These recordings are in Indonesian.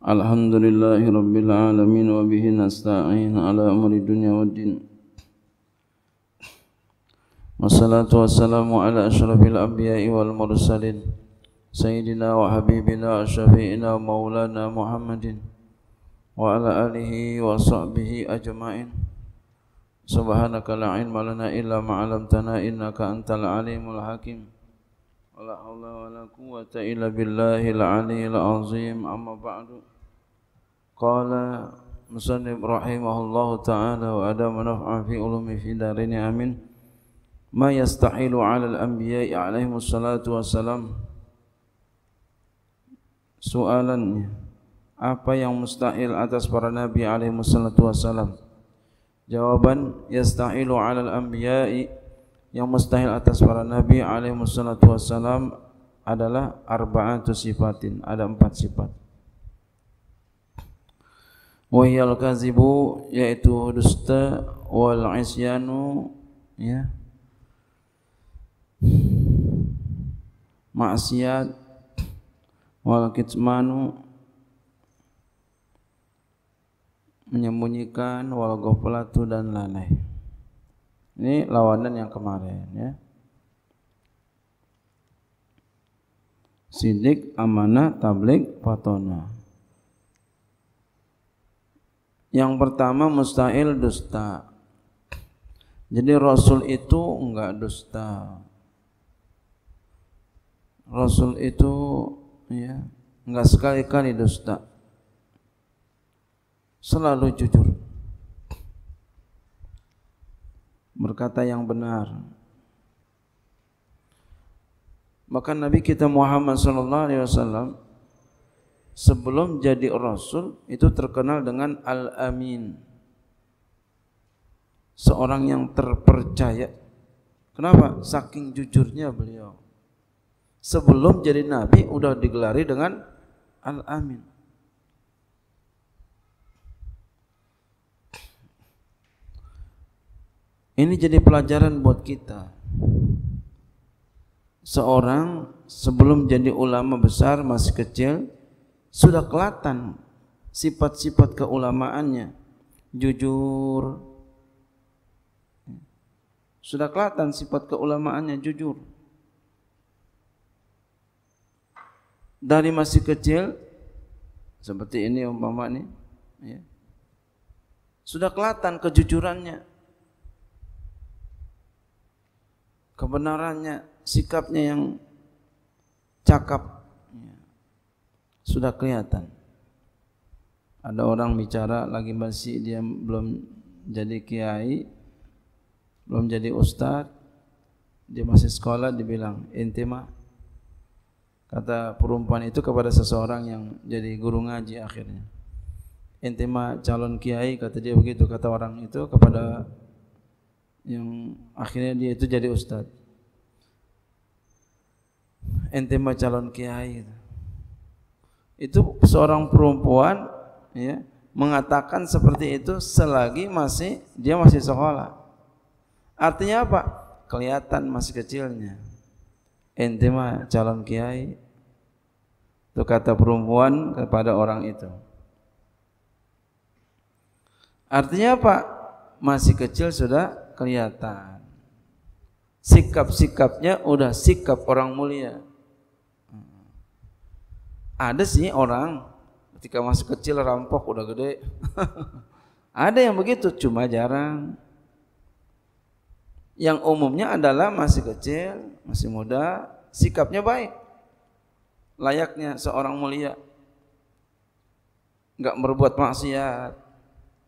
الحمد لله رب العالمين وبه نستعين على أمر الدنيا والدين والصلاة والسلام على أشرف الأنبياء والمرسلين سيدنا وحبيبنا وشفيعنا مولانا محمد وعلى آله وصحبه أجمعين سبحانك لا علم لنا إلا ما علمتنا إنك أنت العليم الحكيم ولا حول ولا قوة إلا بالله العلي العظيم أما بعد قال مصنف رحمه الله تعالى وأدام نفعا في علوم في دارين آمين ما يستحيل على الأنبياء عليهم الصلاة والسلام سؤالا Apa yang mustahil atas para Nabi alaihi wassalatu wassalam Jawaban Yastahilu alal anbiya'i yang mustahil atas para nabi alaihi wassalatu wassalam adalah arba'atu sifatin ada empat sifat wa hiyal kazibu yaitu dusta wal isyanu ya maksiat wal kitmanu menyembunyikan wal ghaflatu dan lain-lain Ini lawanan yang kemarin ya. Sidik, amanah, tablik, patona. Yang pertama mustahil dusta. Jadi Rasul itu enggak dusta. Rasul itu ya enggak sekali-kali dusta. Selalu jujur. berkata yang benar. Maka Nabi kita Muhammad sallallahu alaihi wasallam sebelum jadi rasul itu terkenal dengan al-amin. Seorang yang terpercaya. Kenapa? Saking jujurnya beliau. Sebelum jadi nabi sudah digelari dengan al-amin. Ini jadi pelajaran buat kita. Seorang sebelum jadi ulama besar masih kecil sudah kelihatan sifat-sifat keulamaannya. Jujur. Sudah kelihatan sifat keulamaannya jujur. Dari masih kecil seperti ini umpama nih ya. Sudah kelihatan kejujurannya. kebenarannya, sikapnya yang cakap ya, sudah kelihatan. Ada orang bicara lagi masih dia belum jadi kiai, belum jadi ustadz, dia masih sekolah dibilang intima kata perempuan itu kepada seseorang yang jadi guru ngaji akhirnya. Intima calon kiai kata dia begitu kata orang itu kepada yang akhirnya dia itu jadi ustadz Ente mah calon kiai. Itu seorang perempuan ya mengatakan seperti itu selagi masih dia masih sekolah. Artinya apa? Kelihatan masih kecilnya. Ente mah calon kiai. Itu kata perempuan kepada orang itu. Artinya apa? Masih kecil sudah kelihatan. Sikap-sikapnya udah sikap orang mulia. Hmm. Ada sih orang ketika masih kecil rampok udah gede. Ada yang begitu cuma jarang. Yang umumnya adalah masih kecil, masih muda, sikapnya baik. Layaknya seorang mulia. Enggak berbuat maksiat,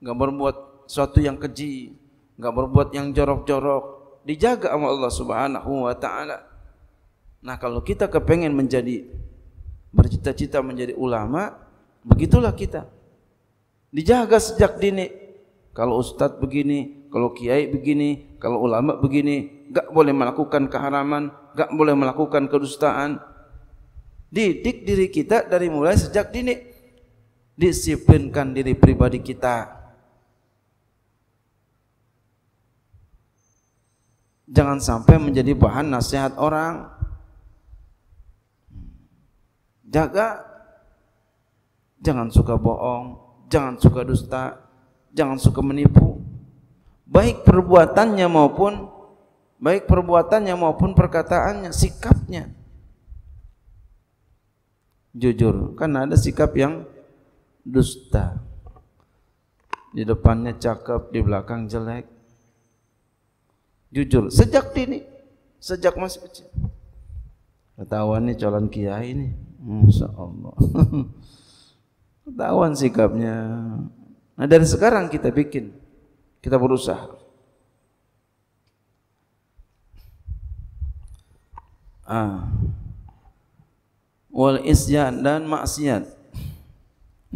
enggak berbuat sesuatu yang keji, enggak berbuat yang jorok-jorok, dijaga sama Allah Subhanahu wa taala. Nah, kalau kita kepengen menjadi bercita-cita menjadi ulama, begitulah kita. Dijaga sejak dini. Kalau ustadz begini, kalau kiai begini, kalau ulama begini, enggak boleh melakukan keharaman, enggak boleh melakukan kedustaan. Didik diri kita dari mulai sejak dini. Disiplinkan diri pribadi kita. jangan sampai menjadi bahan nasihat orang. Jaga, jangan suka bohong, jangan suka dusta, jangan suka menipu. Baik perbuatannya maupun baik perbuatannya maupun perkataannya, sikapnya. Jujur, Karena ada sikap yang dusta. Di depannya cakep, di belakang jelek jujur sejak dini sejak masih kecil ketahuan nih calon kiai nih Masya Allah ketahuan sikapnya nah dari sekarang kita bikin kita berusaha ah wal isyan dan maksiat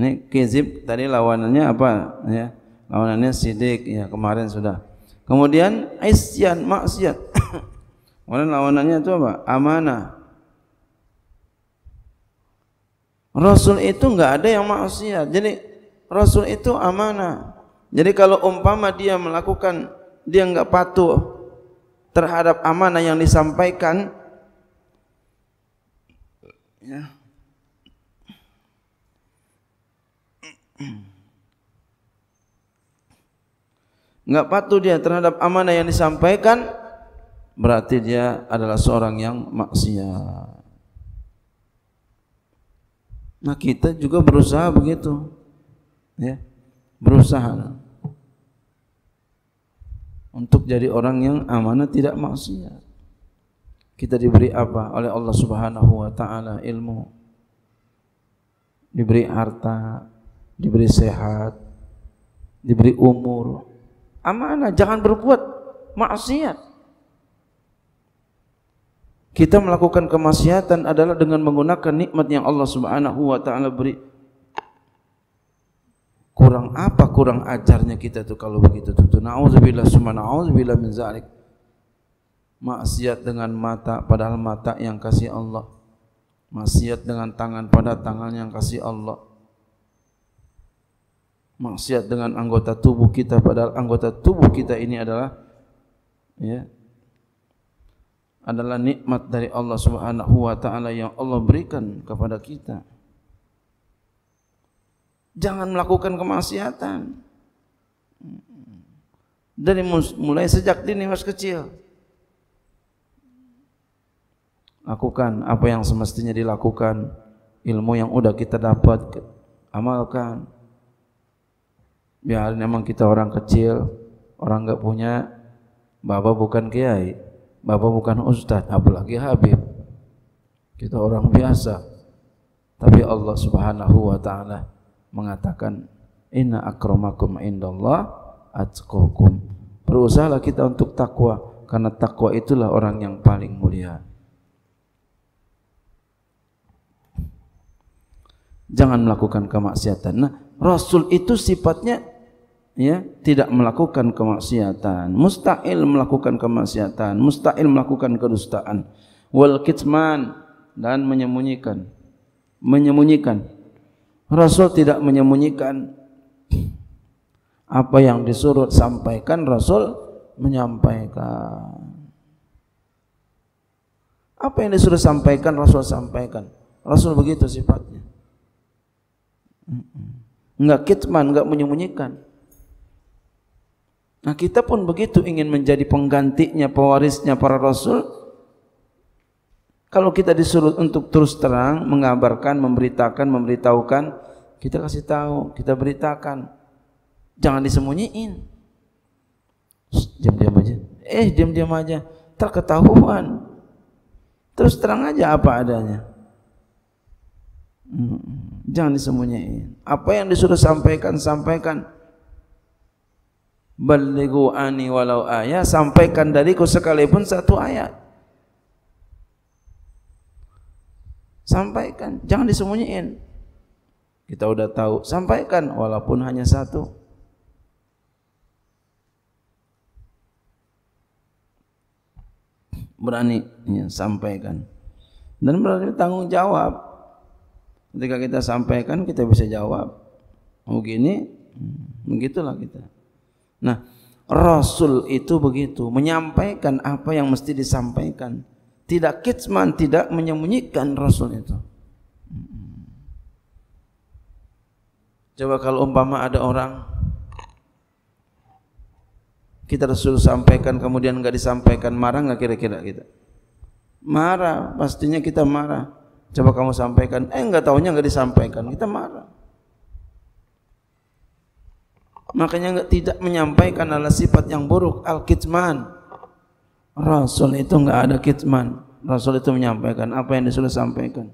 ini kizib tadi lawanannya apa ya lawanannya sidik ya kemarin sudah Kemudian isyan, maksiat. Kemudian lawanannya itu apa? Amanah. Rasul itu enggak ada yang maksiat. Jadi Rasul itu amanah. Jadi kalau umpama dia melakukan dia enggak patuh terhadap amanah yang disampaikan ya. enggak patuh dia terhadap amanah yang disampaikan berarti dia adalah seorang yang maksiat. Nah, kita juga berusaha begitu. Ya. Berusaha untuk jadi orang yang amanah tidak maksiat. Kita diberi apa oleh Allah Subhanahu wa taala? Ilmu. Diberi harta, diberi sehat, diberi umur, amanah, jangan berbuat maksiat. Kita melakukan kemaksiatan adalah dengan menggunakan nikmat yang Allah Subhanahu wa taala beri. Kurang apa kurang ajarnya kita tuh kalau begitu tuh. Nauzubillah summa nauzubillah min zalik. Maksiat dengan mata padahal mata yang kasih Allah. Maksiat dengan tangan pada tangan yang kasih Allah maksiat dengan anggota tubuh kita padahal anggota tubuh kita ini adalah ya adalah nikmat dari Allah Subhanahu wa taala yang Allah berikan kepada kita. Jangan melakukan kemaksiatan. Dari mulai sejak dini masih kecil. Lakukan apa yang semestinya dilakukan, ilmu yang sudah kita dapat amalkan. Ke- biarin emang kita orang kecil, orang nggak punya, bapak bukan kiai, bapak bukan ustadz, apalagi habib. Kita orang biasa. Tapi Allah Subhanahu wa taala mengatakan inna akramakum indallah atqakum. Berusahalah kita untuk takwa karena takwa itulah orang yang paling mulia. Jangan melakukan kemaksiatan. Nah, Rasul itu sifatnya ya tidak melakukan kemaksiatan musta'il melakukan kemaksiatan musta'il melakukan kedustaan wal kitman dan menyembunyikan menyembunyikan rasul tidak menyembunyikan apa yang disuruh sampaikan rasul menyampaikan apa yang disuruh sampaikan rasul sampaikan rasul begitu sifatnya enggak kitman enggak menyembunyikan Nah kita pun begitu ingin menjadi penggantinya, pewarisnya para rasul. Kalau kita disuruh untuk terus terang, mengabarkan, memberitakan, memberitahukan, kita kasih tahu, kita beritakan. Jangan disembunyiin. Diam-diam aja. Eh, diam-diam aja. Terketahuan. Terus terang aja apa adanya. Jangan disembunyiin. Apa yang disuruh sampaikan, sampaikan. Beligu ani walau ayat sampaikan dariku sekalipun satu ayat. Sampaikan, jangan disembunyiin. Kita sudah tahu, sampaikan walaupun hanya satu. Berani ya, sampaikan. Dan berarti tanggung jawab. Ketika kita sampaikan, kita bisa jawab. Mungkin ini, hmm, begitulah kita. Nah, Rasul itu begitu, menyampaikan apa yang mesti disampaikan. Tidak kitsman, tidak menyembunyikan Rasul itu. Coba kalau umpama ada orang kita Rasul sampaikan kemudian nggak disampaikan marah nggak kira-kira kita marah pastinya kita marah coba kamu sampaikan eh nggak taunya nggak disampaikan kita marah makanya enggak tidak menyampaikan adalah sifat yang buruk al-kitman Rasul itu enggak ada kitman Rasul itu menyampaikan apa yang disuruh sampaikan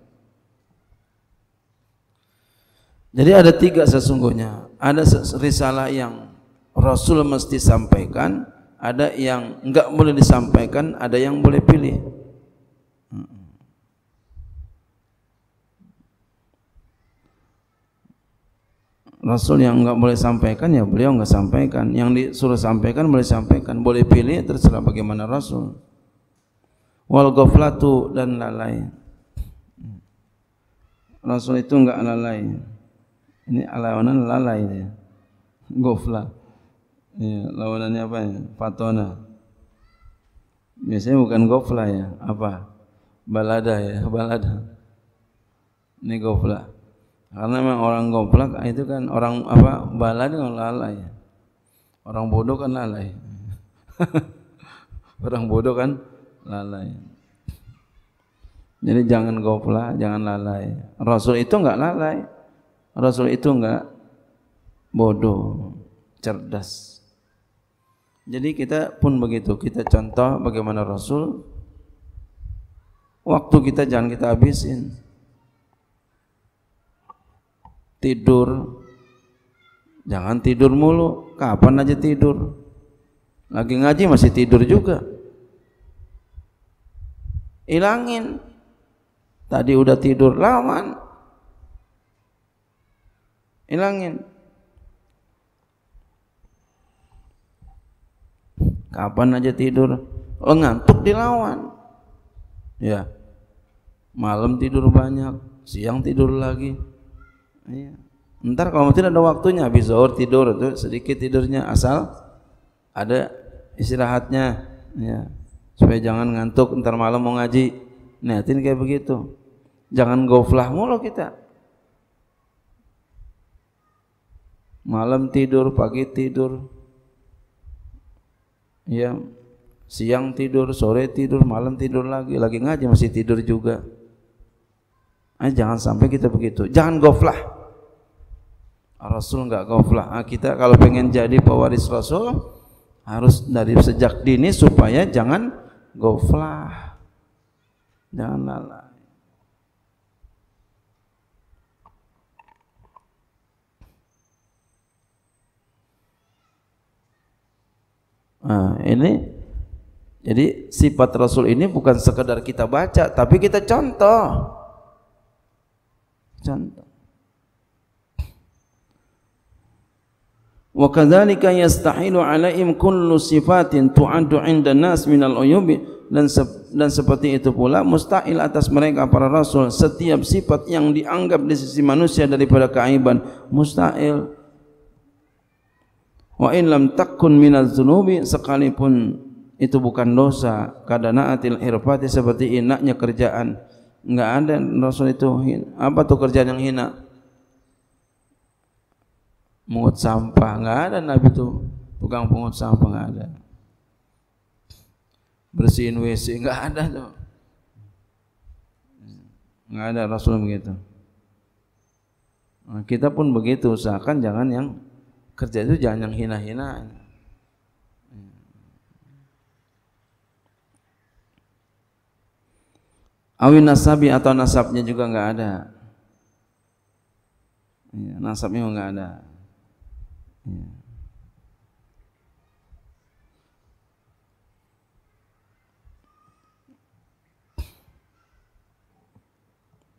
jadi ada tiga sesungguhnya ada risalah yang Rasul mesti sampaikan ada yang enggak boleh disampaikan ada yang boleh pilih hmm. Rasul yang enggak boleh sampaikan ya beliau enggak sampaikan. Yang disuruh sampaikan boleh sampaikan. Boleh pilih terserah bagaimana Rasul. Wal ghaflatu dan lalai. Rasul itu enggak lalai. Ini lawanan lalai dia. Ghafla. Ya, lawanannya apa ya? Patona. Biasanya bukan ghafla ya, apa? Balada ya, balada. Ini ghafla. Ghafla. Karena memang orang goblok ah, itu kan orang apa bala itu kan lalai. Orang bodoh kan lalai. orang bodoh kan lalai. Jadi jangan goblok, jangan lalai. Rasul itu enggak lalai. Rasul itu enggak bodoh, cerdas. Jadi kita pun begitu, kita contoh bagaimana Rasul. Waktu kita jangan kita habisin tidur jangan tidur mulu kapan aja tidur lagi ngaji masih tidur juga hilangin tadi udah tidur lawan hilangin kapan aja tidur lo oh, ngantuk dilawan ya malam tidur banyak siang tidur lagi Iya. Ntar kalau mungkin ada waktunya habis zuhur tidur itu sedikit tidurnya asal ada istirahatnya ya supaya jangan ngantuk ntar malam mau ngaji niatin kayak begitu jangan goflah mulu kita malam tidur pagi tidur ya siang tidur sore tidur malam tidur lagi lagi ngaji masih tidur juga Eh, jangan sampai kita begitu. Jangan goflah. Rasul nggak goflah. Nah, kita kalau pengen jadi pewaris Rasul harus dari sejak dini supaya jangan goflah. Jangan lalai. Nah, ini jadi sifat Rasul ini bukan sekadar kita baca, tapi kita contoh. Contoh. wa kadzalika yastahilu alaihim kullu sifatin tu'addu 'inda nas minal uyubi dan se dan seperti itu pula mustahil atas mereka para rasul setiap sifat yang dianggap di sisi manusia daripada keaiban mustahil wa in lam takun minaz dzunubi sekalipun itu bukan dosa kadana atil irfati seperti inaknya kerjaan enggak ada rasul itu apa tuh kerjaan yang hina mengut sampah nggak ada Nabi itu tukang pungut sampah nggak ada bersihin WC nggak ada tuh nggak ada Rasul begitu nah, kita pun begitu usahakan jangan yang kerja itu jangan yang hina-hina awin nasabi atau nasabnya juga nggak ada iya, nasabnya nggak ada Hmm.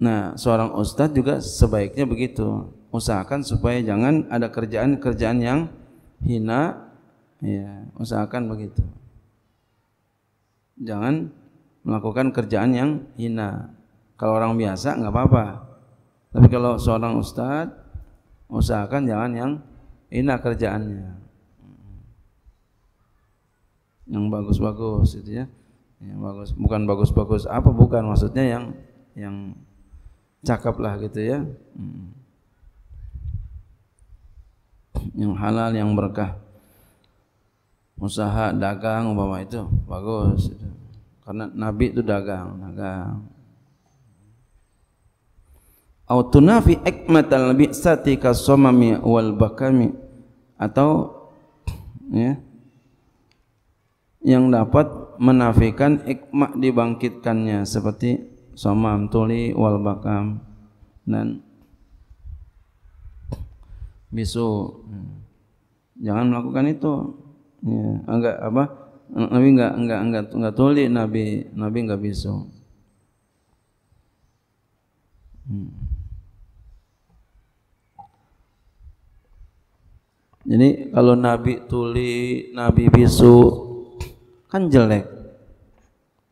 Nah, seorang ustadz juga sebaiknya begitu. Usahakan supaya jangan ada kerjaan-kerjaan yang hina. Ya, usahakan begitu. Jangan melakukan kerjaan yang hina. Kalau orang biasa nggak apa-apa. Tapi kalau seorang ustadz, usahakan jangan yang enak kerjaannya. Yang bagus-bagus itu ya. Yang bagus bukan bagus-bagus apa bukan maksudnya yang yang cakep lah gitu ya. Yang halal yang berkah. Usaha dagang umpama itu bagus itu. Karena Nabi itu dagang, dagang. Autunafi ikmatal satika kasomami wal bakami atau ya yang dapat menafikan ikmah dibangkitkannya seperti somam tuli wal bakam dan bisu jangan melakukan itu ya enggak apa nabi enggak enggak enggak enggak tuli nabi nabi enggak bisu hmm. Jadi kalau Nabi tuli, Nabi bisu kan jelek.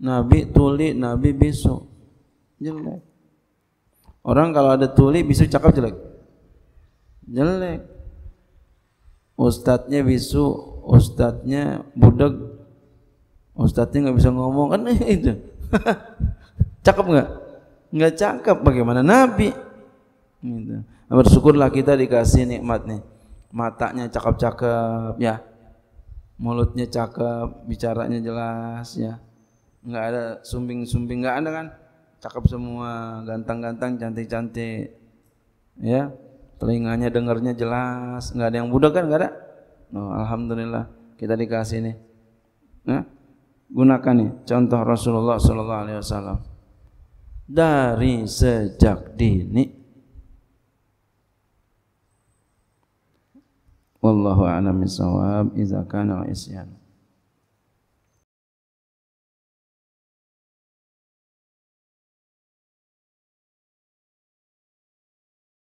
Nabi tuli, Nabi bisu jelek. Orang kalau ada tuli bisu cakap jelek. Jelek. Ustadznya bisu, ustadznya budak, ustadznya nggak bisa ngomong kan itu. Cakap nggak? Nggak cakap. Bagaimana Nabi? Gitu. Bersyukurlah kita dikasih nikmat nih matanya cakep-cakep ya mulutnya cakep bicaranya jelas ya nggak ada sumbing-sumbing nggak ada kan cakep semua ganteng-ganteng cantik-cantik ya telinganya dengarnya jelas nggak ada yang budak kan nggak ada no, oh, alhamdulillah kita dikasih nih nah, ya. gunakan nih contoh Rasulullah SAW Alaihi dari sejak dini Wallahu a'lam bishawab idza kana isyan.